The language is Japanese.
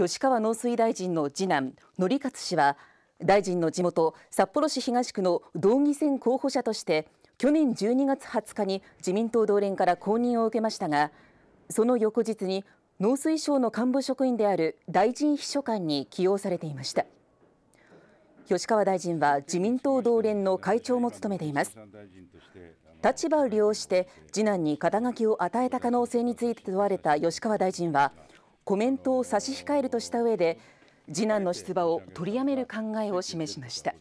吉川農水大臣の次男則勝氏は大臣の地元札幌市東区の道議選候補者として去年12月20日に自民党同連から公認を受けましたがその翌日に農水省の幹部職員である大臣秘書官に起用されていました吉川大臣は自民党同連の会長も務めています立場を利用して次男に肩書きを与えた可能性について問われた吉川大臣はコメントを差し控えるとした上で次男の出馬を取りやめる考えを示しました。